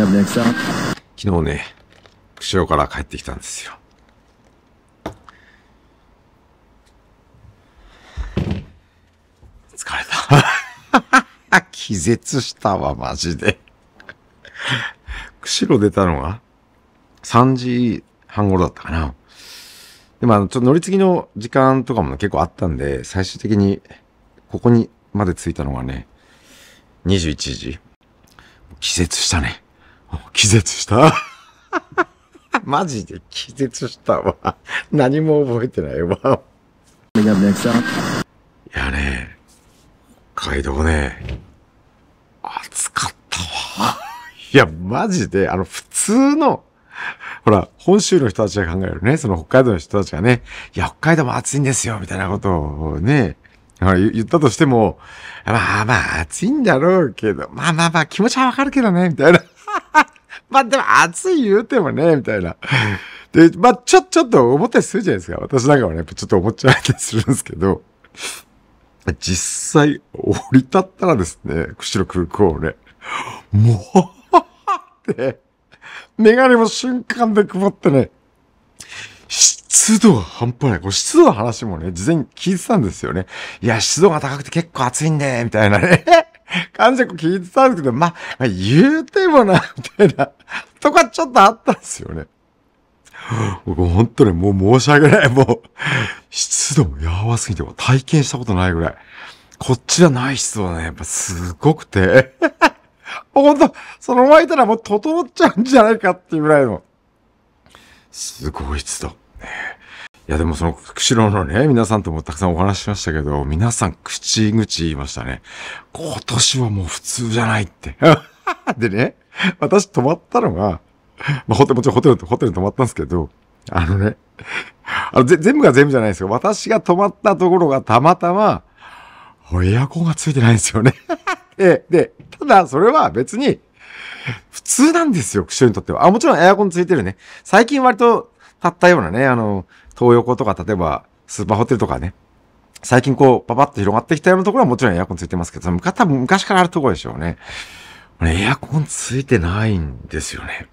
昨日ね、釧路から帰ってきたんですよ。疲れた。気絶したわ、マジで。釧路出たのが3時半頃だったかな。でもあの、ちょっと乗り継ぎの時間とかも、ね、結構あったんで、最終的にここにまで着いたのがね、21時。気絶したね。気絶した マジで気絶したわ。何も覚えてないわ。いやね、北海道ね、暑かったわ。いや、マジで、あの、普通の、ほら、本州の人たちが考えるね、その北海道の人たちがね、いや、北海道も暑いんですよ、みたいなことをね、言ったとしても、まあまあ暑いんだろうけど、まあまあまあ気持ちはわかるけどね、みたいな。まあでも暑い言うてもね、みたいな。で、まあちょ、ちょっと思ったりするじゃないですか。私なんかはね、やっぱちょっと思っちゃったりするんですけど、実際降り立ったらですね、釧路空港をね、もう、って、メガネも瞬間で曇ってね、湿度が半端ない。こう湿度の話もね、事前に聞いてたんですよね。いや、湿度が高くて結構暑いんで、みたいなね。感触聞いてたんですけど、まあ、言うてもな、みたいな、とかちょっとあったんですよね。僕本当にもう申し訳ない。もう、湿度もやばすぎて、体験したことないぐらい。こっちじゃない湿度はね、やっぱすごくて。本当そのままいたらもう整っちゃうんじゃないかっていうぐらいの、すごい湿度。ねいやでもその釧路のね、皆さんともたくさんお話ししましたけど、皆さん口々言いましたね。今年はもう普通じゃないって。でね、私泊まったのが、まあ、ホテル、もちろんホテル、ホテル泊まったんですけど、あのね、あの、全部が全部じゃないですよ私が泊まったところがたまたま、エアコンがついてないんですよね。で、で、ただそれは別に、普通なんですよ、釧路にとっては。あ、もちろんエアコンついてるね。最近割と、たったようなね、あの、東横とか、例えば、スーパーホテルとかね、最近こう、パパッと広がってきたようなところはもちろんエアコンついてますけど、昔多分昔からあるところでしょうね。エアコンついてないんですよね。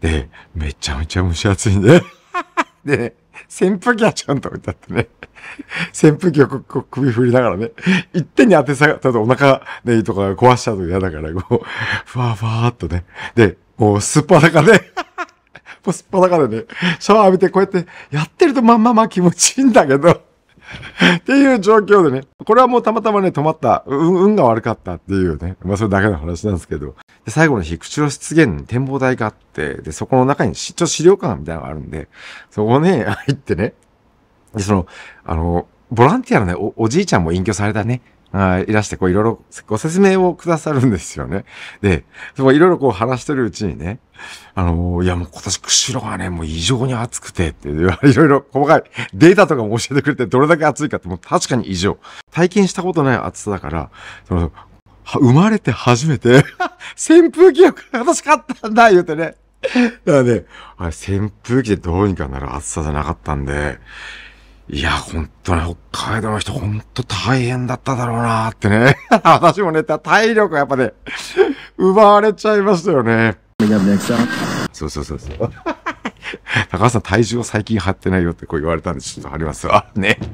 で、めちゃめちゃ蒸し暑いんで。で、扇風機はちゃんと置いてあってね。扇風機をこう首振りながらね、一点に当てさ、たとお腹ね、とか壊しちゃうと嫌だから、こう、ふわふわーっとね。で、もうスーパーだからね。もすっぱだからね、シャワー浴びてこうやってやってるとまんまま気持ちいいんだけどっていう状況でね、これはもうたまたまね、止まった、運が悪かったっていうね、まあそれだけの話なんですけど、で最後の日、口を出現に展望台があって、で、そこの中に出張資料館みたいなのがあるんで、そこね、入ってね、で、その、あの、ボランティアのね、お、おじいちゃんも隠居されたね、いらして、こういろいろご説明をくださるんですよね。で、いろいろこう話してるうちにね、あのー、いやもう今年釧路がね、もう異常に暑くてって、いろいろ細かいデータとかも教えてくれて、どれだけ暑いかって、もう確かに異常。体験したことない暑さだから、その生まれて初めて 扇風機が私買ったんだ言うてね。だからね、あれ扇風機でどうにかなる暑さじゃなかったんで、いや、本当に北海道の人、本当大変だっただろうなってね。私もね、体力やっぱね、奪われちゃいましたよね。そうそうそうそう。高橋さん、体重を最近張ってないよってこう言われたんで、ちょっと張りますわ。ね。映っ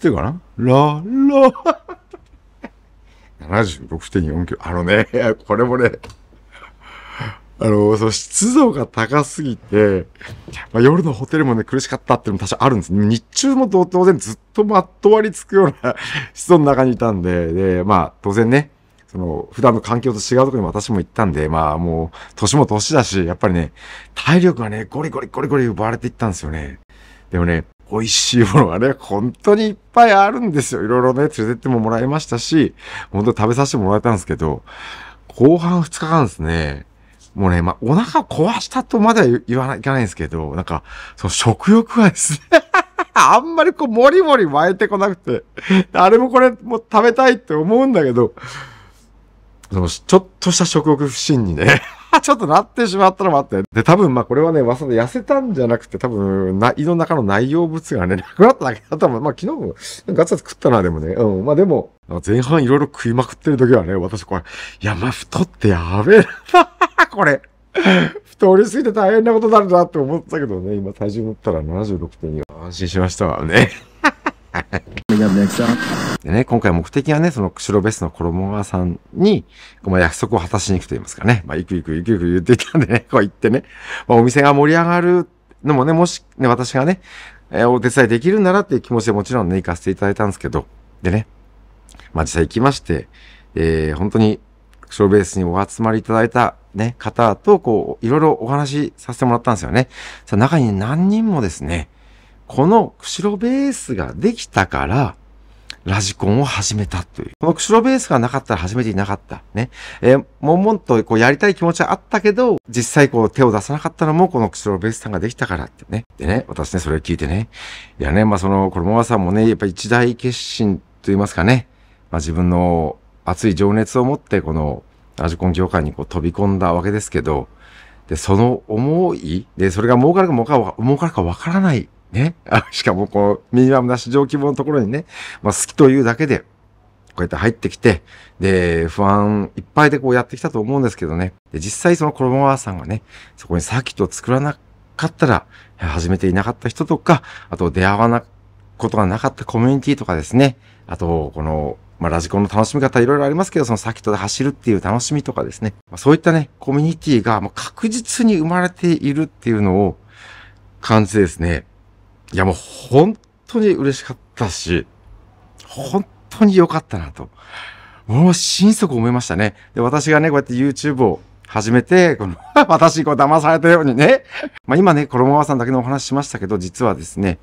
てるかなララ ?76.4 キロ。あのね、これもね、あの、その湿度が高すぎて、まあ、夜のホテルもね、苦しかったっていうのも多少あるんです。日中も当然ずっとまとわりつくような 湿度の中にいたんで、で、まあ、当然ね、その、普段の環境と違うところに私も行ったんで、まあもう、年も年だし、やっぱりね、体力がね、ゴリゴリゴリゴリ奪われていったんですよね。でもね、美味しいものがね、本当にいっぱいあるんですよ。いろいろね、連れてってももらいましたし、本当食べさせてもらえたんですけど、後半2日間ですね、もうね、まあ、お腹壊したとまでは言わない、いかないんですけど、なんか、その食欲はですね あんまりこう、もりもり湧いてこなくてあれもこれも食べたいって思うんだけど、その、ちょっとした食欲不振にね ちょっとなってしまったのもあって。で、多分まあこれはね、まさ、あ、痩せたんじゃなくて、多分、な、胃の中の内容物がね、なくなっただけだったまあ昨日もガツガツ食ったな、でもね。うん。まあでも、前半いろいろ食いまくってる時はね、私これ、山太ってやべえな、これ。太りすぎて大変なことになるなって思ったけどね、今体重持ったら76.4。安心しましたわね。でね、今回目的はね、その釧路ベストの衣川さんに、まあ、約束を果たしに行くと言いますかね。まあ、行く行く行く行く言っていたんでね、こう言ってね。まあ、お店が盛り上がるのもね、もし、ね、私がね、えー、お手伝いできるならっていう気持ちでもちろんね、行かせていただいたんですけど。でね、まあ、実際行きまして、えー、本当に小ベースにお集まりいただいた、ね、方と、こう、いろいろお話しさせてもらったんですよね。さ中に何人もですね、この釧路ベースができたから、ラジコンを始めたという。この釧路ベースがなかったら始めていなかった。ね。えー、もんもんとこうやりたい気持ちはあったけど、実際こう手を出さなかったのもこの釧路ベースさんができたからってね。でね、私ね、それを聞いてね。いやね、まあその、これもわさんもね、やっぱ一大決心と言いますかね。まあ、自分の熱い情熱を持ってこのラジコン業界にこう飛び込んだわけですけど、で、その思い、で、それが儲かるか儲か儲かるかわからない、ね。しかもこう、ミニマムな市場規模のところにね、まあ好きというだけで、こうやって入ってきて、で、不安いっぱいでこうやってきたと思うんですけどね。で、実際その衣川さんがね、そこにサーキットを作らなかったら、始めていなかった人とか、あと出会わな、ことがなかったコミュニティとかですね。あと、このまあ、ラジコンの楽しみ方いろいろありますけど、そのサーキットで走るっていう楽しみとかですね、まあ、そういったね、コミュニティがもう確実に生まれているっていうのを感じてですね、いやもう本当に嬉しかったし、本当に良かったなと、もう心底思いましたね。で、私がね、こうやって YouTube を始めて、この 私、こう、騙されたようにねまあ今ね、衣川さんだけのお話しましたけど、実はですね、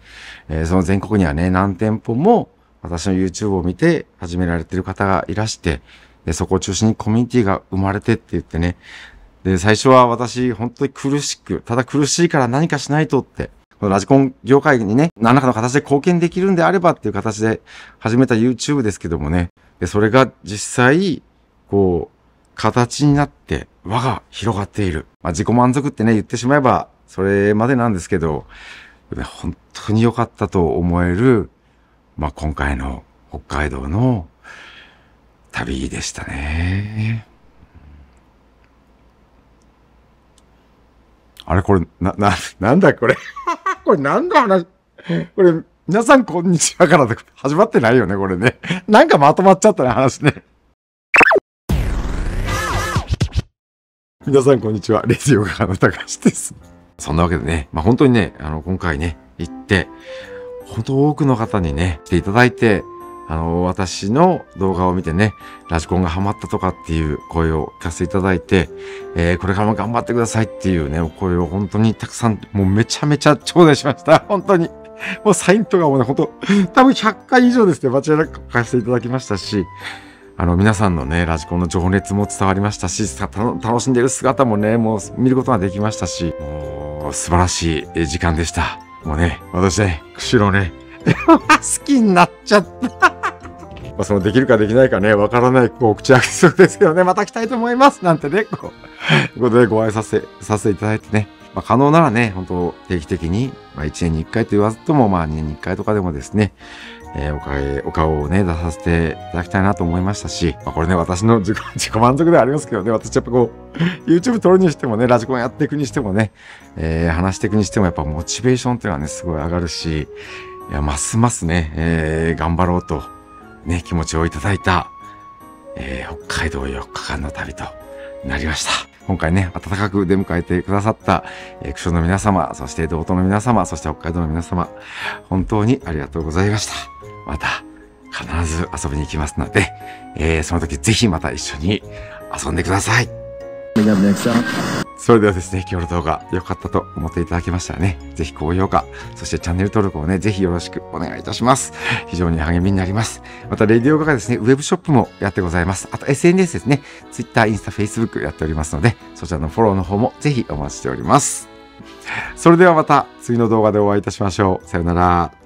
えー、その全国にはね、何店舗も、私の YouTube を見て始められてる方がいらして、で、そこを中心にコミュニティが生まれてって言ってね。で、最初は私、本当に苦しく、ただ苦しいから何かしないとって、このラジコン業界にね、何らかの形で貢献できるんであればっていう形で始めた YouTube ですけどもね。で、それが実際、こう、形になって輪が広がっている。まあ、自己満足ってね、言ってしまえばそれまでなんですけど、本当に良かったと思えるまあ、今回の北海道の旅でしたね。あれこれ、な、な、なんだこれ これ何の話これ、皆さんこんにちはから始まってないよね、これね。なんかまとまっちゃったね、話ね。皆さんこんにちは。レデオガの高橋です。そんなわけでね、まあ本当にね、あの、今回ね、行って、本当多くの方にね、していただいて、あの、私の動画を見てね、ラジコンがハマったとかっていう声を聞かせていただいて、えー、これからも頑張ってくださいっていうね、お声を本当にたくさん、もうめちゃめちゃ頂戴しました。本当に。もうサインとかもね、本当多分100回以上ですね、バチェラ書かせていただきましたし、あの、皆さんのね、ラジコンの情熱も伝わりましたし、楽しんでる姿もね、もう見ることができましたし、もう素晴らしい時間でした。もうね、私ね、釧路ね、好きになっちゃったまあ、そのできるかできないかね、わからない、こう、口開けそうですけどね、また来たいと思いますなんてね、こう、ということでご愛させ、させていただいてね、まあ、可能ならね、本当定期的に、まあ、1年に1回と言わずとも、まあ、2年に1回とかでもですね、えー、おかえ、お顔をね、出させていただきたいなと思いましたし、まあ、これね、私の自己 自己満足ではありますけどね、私やっぱこう、YouTube 撮るにしてもね、ラジコンやっていくにしてもね、えー、話していくにしてもやっぱモチベーションっていうのはね、すごい上がるし、いや、ますますね、えー、頑張ろうと、ね、気持ちをいただいた、えー、北海道4日間の旅となりました。今回ね、暖かく出迎えてくださった、えー、区長の皆様、そして道東の皆様、そして北海道の皆様、本当にありがとうございました。また必ず遊びに行きますので、えー、その時ぜひまた一緒に遊んでください。それではですね、今日の動画良かったと思っていただけましたらね、ぜひ高評価、そしてチャンネル登録をね、ぜひよろしくお願いいたします。非常に励みになります。また、レディオガがですね、ウェブショップもやってございます。あと SNS ですね、Twitter、インスタ、Facebook やっておりますので、そちらのフォローの方もぜひお待ちしております。それではまた次の動画でお会いいたしましょう。さよなら。